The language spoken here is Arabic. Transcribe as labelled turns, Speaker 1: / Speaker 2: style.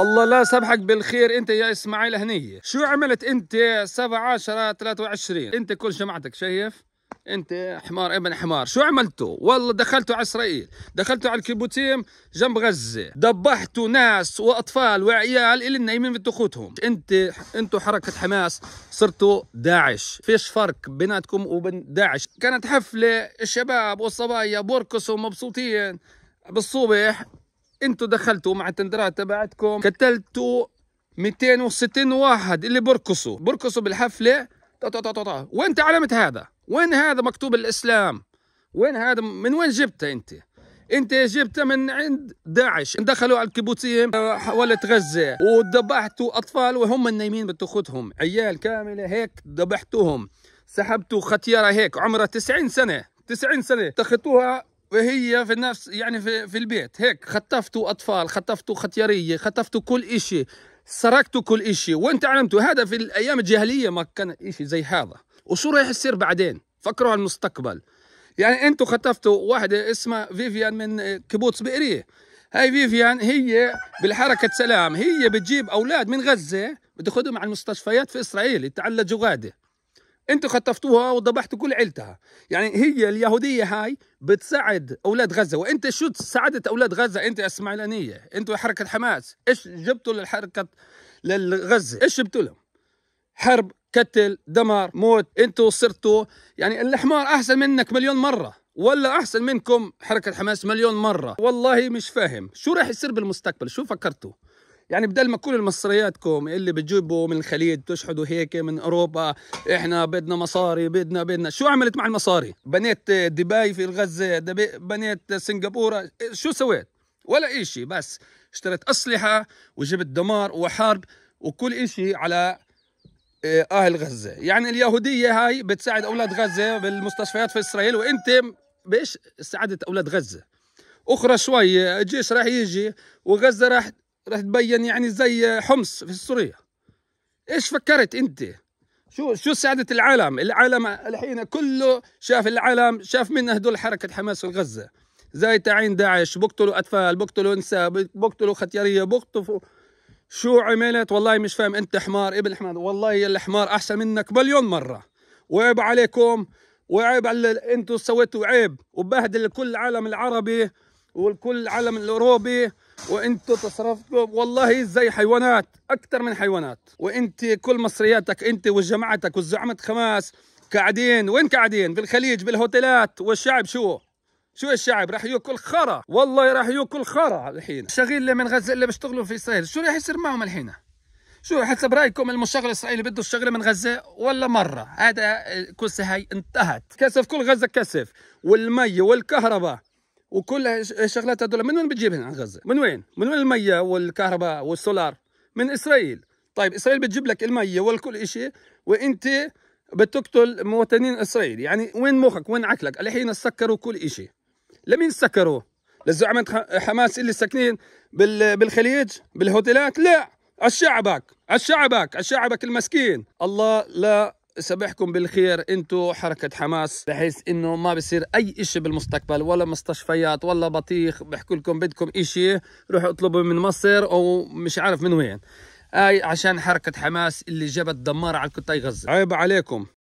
Speaker 1: الله لا سبحك بالخير انت يا اسماعيل هنيه شو عملت انت 17 23 انت كل جماعتك شايف انت حمار ابن حمار شو عملتوا والله دخلتوا على اسرائيل دخلتوا على الكيبوتيم جنب غزه دبحتوا ناس واطفال وعيال اللي نايمين تخوتهم انت انتوا حركه حماس صرتوا داعش فيش فرق بيناتكم وبين داعش كانت حفله الشباب والصبايا بيرقصوا مبسوطين بالصبح انتم دخلتوا مع التندرات تبعتكم قتلتوا 260 واحد اللي بيرقصوا بيرقصوا بالحفله طا طا طا طا. وين تعلمت هذا وين هذا مكتوب الاسلام وين هذا من وين جبتها انت انت جبتها من عند داعش دخلوا على الكيبوتسيين آه، حوالي غزه وذبحتوا اطفال وهم النايمين بتاخذهم عيال كامله هيك ذبحتوهم سحبتوا ختيارة هيك عمرها 90 سنه 90 سنه تخطوها وهي في نفس يعني في, في البيت هيك خطفتوا اطفال خطفتوا ختياريه خطفتوا كل شيء سرقتوا كل شيء وانت علمتوا هذا في الايام الجاهليه ما كان شيء زي هذا وشو رايح يصير بعدين فكروا على المستقبل يعني انتوا خطفتوا واحده اسمها فيفيان من كيبوتس بئريه هاي فيفيان هي بالحركه سلام هي بتجيب اولاد من غزه بتاخذهم على المستشفيات في اسرائيل يتعالجوا غاده انتوا خطفتوها وذبحتوا كل عيلتها يعني هي اليهوديه هاي بتساعد اولاد غزه وانت شو ساعدت اولاد غزه انت اسماعيلانيه انتوا حركه حماس ايش جبتوا للحركه للغزه ايش جبتوا لهم حرب قتل دمار موت انتوا صرتوا يعني الحمار احسن منك مليون مره ولا احسن منكم حركه حماس مليون مره والله مش فاهم شو راح يصير بالمستقبل شو فكرتوا يعني بدل ما كل المصرياتكم اللي بتجيبوا من الخليج تشحدوا هيك من اوروبا احنا بدنا مصاري بدنا بدنا شو عملت مع المصاري بنيت دبي في الغزه بنيت سنغافوره شو سويت ولا إشي بس اشتريت اسلحه وجبت دمار وحرب وكل إشي على آه، اهل غزه يعني اليهوديه هاي بتساعد اولاد غزه بالمستشفيات في اسرائيل وانت بايش ساعدت اولاد غزه اخرى شوي الجيش راح يجي وغزه راح راح تبين يعني زي حمص في سوريا ايش فكرت انت شو شو سعادة العالم العالم الحين كله شاف العالم شاف من هدول حركة حماس الغزة زي تعين داعش بقتلوا أطفال بقتلوا نساء بقتلوا ختيارية بقتلوا شو عملت والله مش فاهم أنت حمار ابن حمار والله الحمار أحسن منك مليون مرة وعيب عليكم وعيب على أنتوا سويتوا عيب وبهدل كل العالم العربي والكل العالم الأوروبي وانتوا تصرفتوا والله زي حيوانات اكثر من حيوانات وانت كل مصرياتك انت وجماعتك والزعمة خماس قاعدين وين قاعدين بالخليج بالهوتيلات والشعب شو شو الشعب راح ياكل خرا والله راح ياكل خرا الحين الشغيل اللي من غزه اللي بيشتغلوا في اسرائيل شو راح يصير معهم الحين شو حسب رايكم المشغل الاسرائيلي بده الشغله من غزه ولا مره هذا الكوسه هاي انتهت كسف كل غزه كسف والمي والكهرباء وكل الشغلات هذول من وين بتجيبهم عن غزه؟ من وين؟ من وين الميه والكهرباء والسولار؟ من اسرائيل. طيب اسرائيل بتجيب لك الميه والكل شيء وانت بتقتل مواطنين اسرائيل، يعني وين مخك؟ وين عقلك؟ الحين سكروا كل شيء. لمين سكروا؟ للزعماء حماس اللي ساكنين بالخليج؟ بالهوتيلات؟ لا، على شعبك، على شعبك، على شعبك المسكين، الله لا صباحكم بالخير انتو حركه حماس بحيث انه ما بصير اي شيء بالمستقبل ولا مستشفيات ولا بطيخ بحكوا لكم بدكم شيء روحوا اطلبوا من مصر او مش عارف من وين اي عشان حركه حماس اللي جابت دمار على قطاع غزه عيب عليكم